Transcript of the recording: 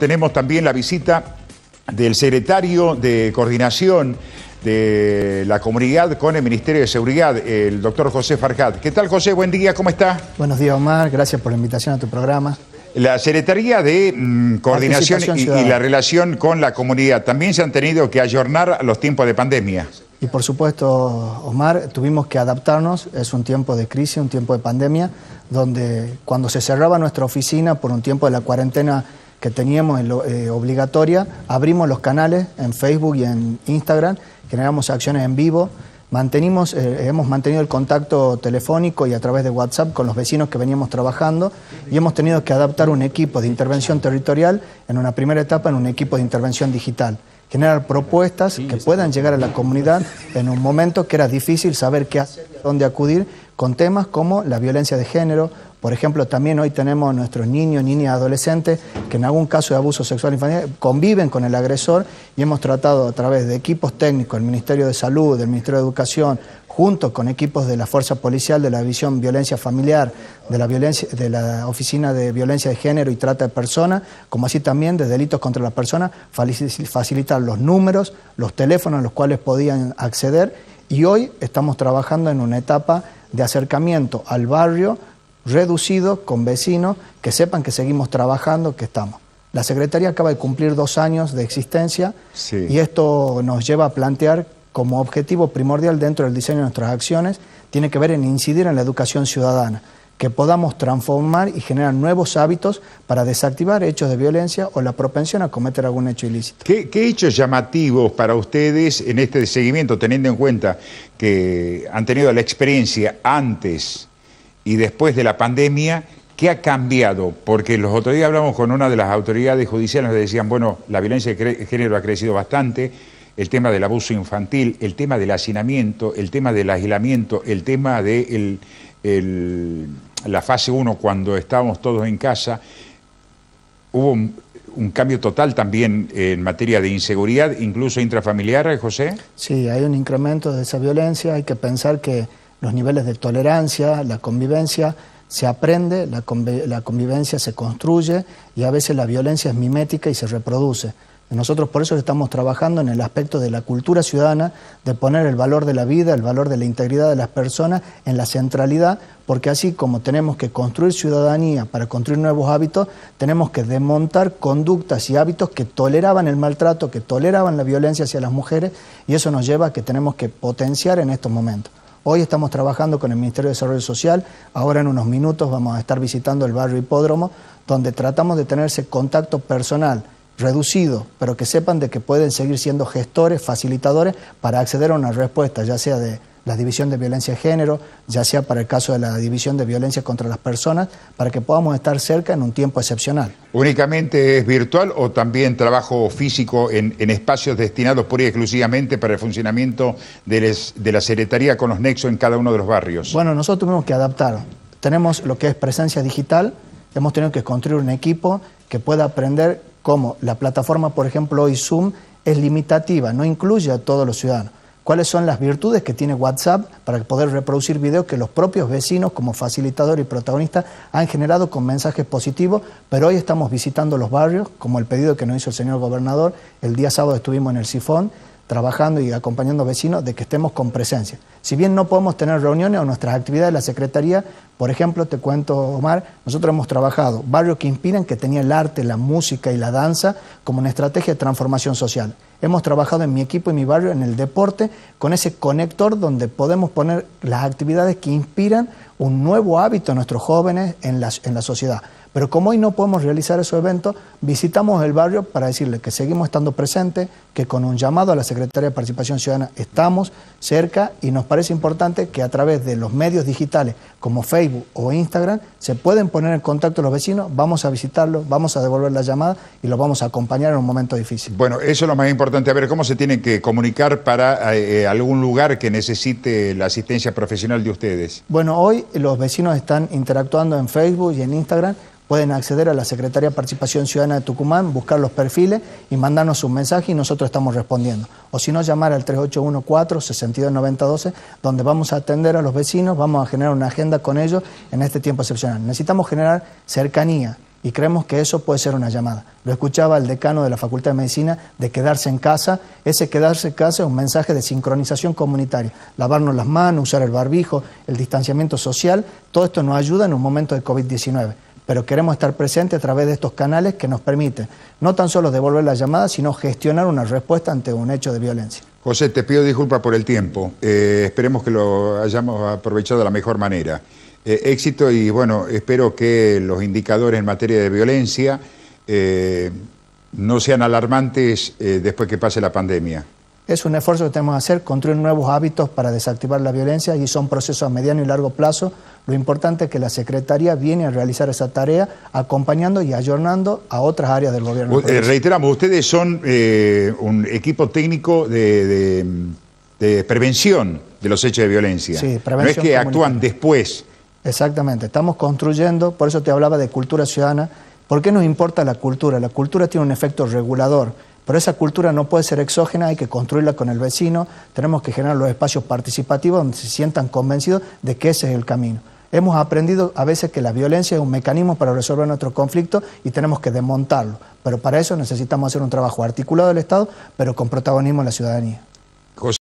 Tenemos también la visita del secretario de Coordinación de la Comunidad con el Ministerio de Seguridad, el doctor José Farjad. ¿Qué tal, José? Buen día, ¿cómo está? Buenos días, Omar. Gracias por la invitación a tu programa. La Secretaría de mm, Coordinación y, la relación con la comunidad también se han tenido que ayornar a los tiempos de pandemia. Y por supuesto, Omar, tuvimos que adaptarnos. Es un tiempo de crisis, un tiempo de pandemia, donde cuando se cerraba nuestra oficina por un tiempo de la cuarentena que teníamos eh, obligatoria, abrimos los canales en Facebook y en Instagram, generamos acciones en vivo, mantenimos, eh, hemos mantenido el contacto telefónico y a través de WhatsApp con los vecinos que veníamos trabajando y hemos tenido que adaptar un equipo de intervención territorial en una primera etapa en un equipo de intervención digital generar propuestas que puedan llegar a la comunidad en un momento que era difícil saber qué hacer, dónde acudir, con temas como la violencia de género por ejemplo, también hoy tenemos nuestros niños, niñas, adolescentes que en algún caso de abuso sexual infantil conviven con el agresor y hemos tratado a través de equipos técnicos, el Ministerio de Salud, del Ministerio de Educación, junto con equipos de la Fuerza Policial, de la División Violencia Familiar, de la, de la Oficina de Violencia de Género y Trata de Personas, como así también de Delitos contra la Persona, facilitar los números, los teléfonos a los cuales podían acceder y hoy estamos trabajando en una etapa de acercamiento al barrio reducido con vecinos que sepan que seguimos trabajando, que estamos. La Secretaría acaba de cumplir dos años de existencia y esto nos lleva a plantear como objetivo primordial dentro del diseño de nuestras acciones, tiene que ver en incidir en la educación ciudadana, que podamos transformar y generar nuevos hábitos para desactivar hechos de violencia o la propensión a cometer algún hecho ilícito. qué hechos llamativos para ustedes en este seguimiento, teniendo en cuenta que han tenido la experiencia antes y después de la pandemia, ¿qué ha cambiado? Porque los otros días hablamos con una de las autoridades judiciales, nos decían, bueno, la violencia de género ha crecido bastante, el tema del abuso infantil, el tema del hacinamiento, el tema del aislamiento, el tema de la fase 1 cuando estábamos todos en casa, hubo un, cambio total también en materia de inseguridad, incluso intrafamiliar, José. Sí, hay un incremento de esa violencia, hay que pensar que los niveles de tolerancia, la convivencia, se aprende, la, convivencia se construye y a veces la violencia es mimética y se reproduce. Nosotros por eso estamos trabajando en el aspecto de la cultura ciudadana, de poner el valor de la vida, el valor de la integridad de las personas en la centralidad, porque así como tenemos que construir ciudadanía para construir nuevos hábitos, tenemos que desmontar conductas y hábitos que toleraban el maltrato, que toleraban la violencia hacia las mujeres, y eso nos lleva a que tenemos que potenciar en estos momentos. Hoy estamos trabajando con el Ministerio de Desarrollo Social, ahora en unos minutos vamos a estar visitando el barrio Hipódromo, donde tratamos de tener ese contacto personal reducido, pero que sepan de que pueden seguir siendo gestores, facilitadores para acceder a una respuesta, ya sea de la división de violencia de género, ya sea para el caso de la división de violencia contra las personas, para que podamos estar cerca en un tiempo excepcional. ¿Únicamente es virtual o también trabajo físico en, espacios destinados pura y exclusivamente para el funcionamiento de, de la Secretaría con los nexos en cada uno de los barrios? Bueno, nosotros tuvimos que adaptar. Tenemos lo que es presencia digital, hemos tenido que construir un equipo que pueda aprender cómo la plataforma, por ejemplo, hoy Zoom, es limitativa, no incluye a todos los ciudadanos cuáles son las virtudes que tiene WhatsApp para poder reproducir videos que los propios vecinos como facilitador y protagonista han generado con mensajes positivos, pero hoy estamos visitando los barrios, como el pedido que nos hizo el señor gobernador, el día sábado estuvimos en el sifón trabajando y acompañando a vecinos de que estemos con presencia. Si bien no podemos tener reuniones o nuestras actividades de la Secretaría, por ejemplo, te cuento, Omar, nosotros hemos trabajado barrios que inspiran, que tenía el arte, la música y la danza como una estrategia de transformación social. Hemos trabajado en mi equipo y mi barrio en el deporte con ese conector donde podemos poner las actividades que inspiran un nuevo hábito a nuestros jóvenes en la, en la sociedad. Pero como hoy no podemos realizar esos eventos, visitamos el barrio para decirle que seguimos estando presentes, que con un llamado a la Secretaría de Participación Ciudadana estamos cerca y nos parece importante que a través de los medios digitales como Facebook o Instagram se pueden poner en contacto los vecinos, vamos a visitarlos, vamos a devolver la llamada y los vamos a acompañar en un momento difícil. Bueno, eso es lo más importante. A ver, ¿cómo se tiene que comunicar para eh, eh, algún lugar que necesite la asistencia profesional de ustedes? Bueno, hoy los vecinos están interactuando en Facebook y en Instagram. Pueden acceder a la Secretaría de Participación Ciudadana de Tucumán, buscar los perfiles y mandarnos un mensaje y nosotros estamos respondiendo. O si no, llamar al 3814-629012, donde vamos a atender a los vecinos, vamos a generar una agenda con ellos en este tiempo excepcional. Necesitamos generar cercanía, y creemos que eso puede ser una llamada. Lo escuchaba el decano de la Facultad de Medicina de quedarse en casa. Ese quedarse en casa es un mensaje de sincronización comunitaria. Lavarnos las manos, usar el barbijo, el distanciamiento social, todo esto nos ayuda en un momento de COVID-19. Pero queremos estar presentes a través de estos canales que nos permiten no tan solo devolver la llamada, sino gestionar una respuesta ante un hecho de violencia. José, te pido disculpas por el tiempo. Eh, esperemos que lo hayamos aprovechado de la mejor manera. Eh, éxito y bueno, espero que los indicadores en materia de violencia eh, no sean alarmantes eh, después que pase la pandemia. Es un esfuerzo que tenemos que hacer, construir nuevos hábitos para desactivar la violencia y son procesos a mediano y largo plazo. Lo importante es que la Secretaría viene a realizar esa tarea acompañando y ayornando a otras áreas del gobierno. Pues, reiteramos, ustedes son un equipo técnico de, prevención de los hechos de violencia. No es que actúan después Exactamente, estamos construyendo, por eso te hablaba de cultura ciudadana. ¿Por qué nos importa la cultura? La cultura tiene un efecto regulador, pero esa cultura no puede ser exógena, hay que construirla con el vecino, tenemos que generar los espacios participativos donde se sientan convencidos de que ese es el camino. Hemos aprendido a veces que la violencia es un mecanismo para resolver nuestro conflicto y tenemos que desmontarlo, pero para eso necesitamos hacer un trabajo articulado del Estado, pero con protagonismo en la ciudadanía.